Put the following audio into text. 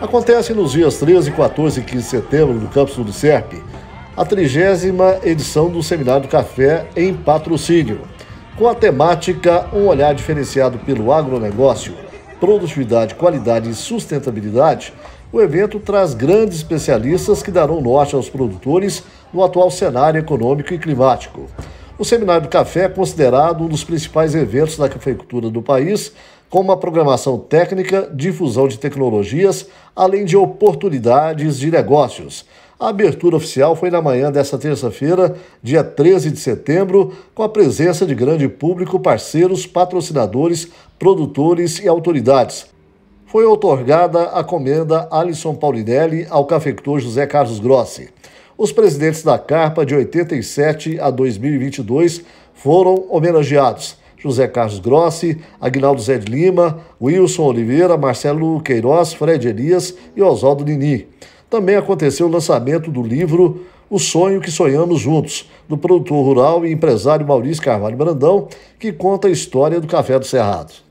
Acontece nos dias 13, 14 e 15 de setembro, no campus do Unicerp, a trigésima edição do Seminário Café em Patrocínio, com a temática Um Olhar Diferenciado pelo Agronegócio, Produtividade, Qualidade e Sustentabilidade, o evento traz grandes especialistas que darão norte aos produtores no atual cenário econômico e climático. O Seminário do Café é considerado um dos principais eventos da cafeicultura do país, com uma programação técnica, difusão de tecnologias, além de oportunidades de negócios. A abertura oficial foi na manhã desta terça-feira, dia 13 de setembro, com a presença de grande público, parceiros, patrocinadores, produtores e autoridades. Foi outorgada a comenda Alisson Paulinelli ao cafeicultor José Carlos Grossi os presidentes da Carpa de 87 a 2022 foram homenageados. José Carlos Grossi, Agnaldo Zé de Lima, Wilson Oliveira, Marcelo Queiroz, Fred Elias e Oswaldo Nini. Também aconteceu o lançamento do livro O Sonho que Sonhamos Juntos, do produtor rural e empresário Maurício Carvalho Brandão, que conta a história do Café do Cerrado.